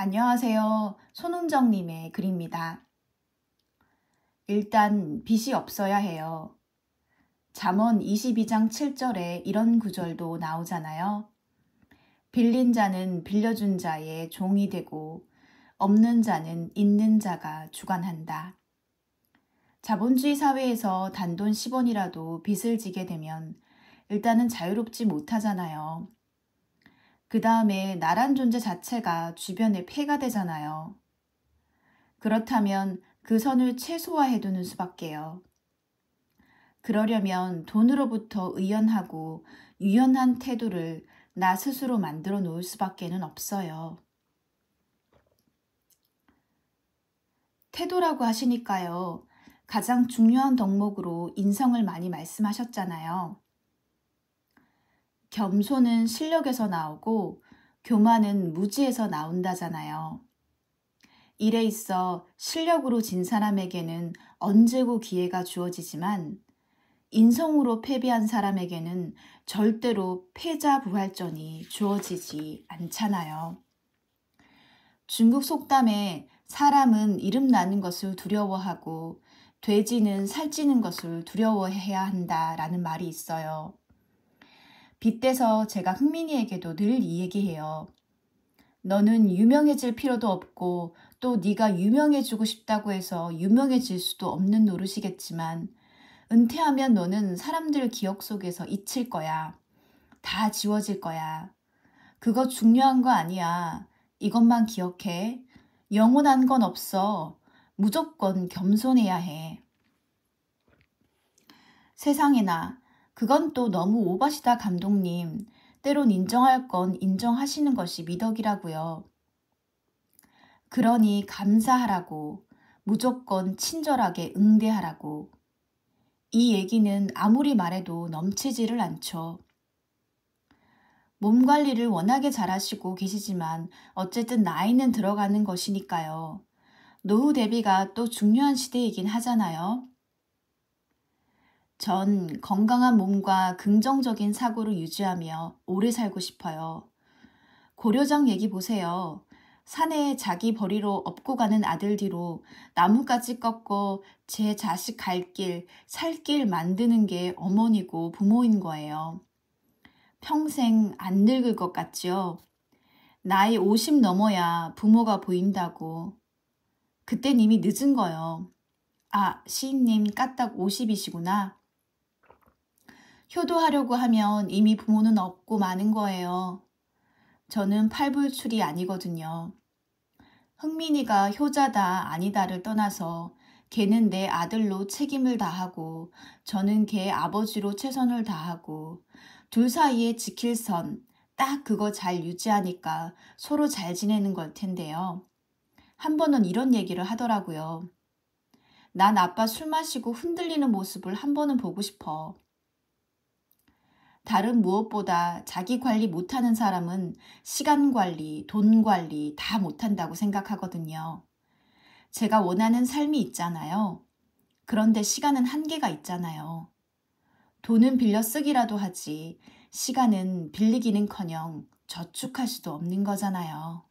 안녕하세요. 손은정님의 글입니다. 일단 빚이 없어야 해요. 잠언 22장 7절에 이런 구절도 나오잖아요. 빌린 자는 빌려준 자의 종이 되고 없는 자는 있는 자가 주관한다. 자본주의 사회에서 단돈 10원이라도 빚을 지게 되면 일단은 자유롭지 못하잖아요. 그 다음에 나란 존재 자체가 주변에 폐가 되잖아요. 그렇다면 그 선을 최소화해두는 수밖에요. 그러려면 돈으로부터 의연하고 유연한 태도를 나 스스로 만들어 놓을 수밖에는 없어요. 태도라고 하시니까요. 가장 중요한 덕목으로 인성을 많이 말씀하셨잖아요. 겸손은 실력에서 나오고 교만은 무지에서 나온다잖아요. 일에 있어 실력으로 진 사람에게는 언제고 기회가 주어지지만 인성으로 패배한 사람에게는 절대로 패자 부활전이 주어지지 않잖아요. 중국 속담에 사람은 이름 나는 것을 두려워하고 돼지는 살찌는 것을 두려워해야 한다라는 말이 있어요. 빗대서 제가 흥민이에게도 늘 이 얘기해요. 너는 유명해질 필요도 없고 또 네가 유명해지고 싶다고 해서 유명해질 수도 없는 노릇이겠지만 은퇴하면 너는 사람들 기억 속에서 잊힐 거야. 다 지워질 거야. 그거 중요한 거 아니야. 이것만 기억해. 영원한 건 없어. 무조건 겸손해야 해. 세상에나 그건 또 너무 오버시다 감독님. 때론 인정할 건 인정하시는 것이 미덕이라고요. 그러니 감사하라고 무조건 친절하게 응대하라고 이 얘기는 아무리 말해도 넘치지를 않죠. 몸 관리를 워낙에 잘하시고 계시지만 어쨌든 나이는 들어가는 것이니까요. 노후 대비가 또 중요한 시대이긴 하잖아요. 전 건강한 몸과 긍정적인 사고를 유지하며 오래 살고 싶어요. 고려장 얘기 보세요. 산에 자기 벌이로 업고 가는 아들 뒤로 나뭇가지 꺾고 제 자식 갈 길, 살 길 만드는 게 어머니고 부모인 거예요. 평생 안 늙을 것 같지요? 나이 50 넘어야 부모가 보인다고. 그땐 이미 늦은 거요. 아, 시인님 까딱 50이시구나. 효도하려고 하면 이미 부모는 없고 많은 거예요. 저는 팔불출이 아니거든요. 흥민이가 효자다 아니다를 떠나서 걔는 내 아들로 책임을 다하고 저는 걔 아버지로 최선을 다하고 둘 사이에 지킬 선 딱 그거 잘 유지하니까 서로 잘 지내는 걸 텐데요. 한 번은 이런 얘기를 하더라고요. 난 아빠 술 마시고 흔들리는 모습을 한 번은 보고 싶어. 다른 무엇보다 자기 관리 못하는 사람은 시간 관리, 돈 관리 다 못한다고 생각하거든요. 제가 원하는 삶이 있잖아요. 그런데 시간은 한계가 있잖아요. 돈은 빌려 쓰기라도 하지, 시간은 빌리기는 커녕 저축할 수도 없는 거잖아요.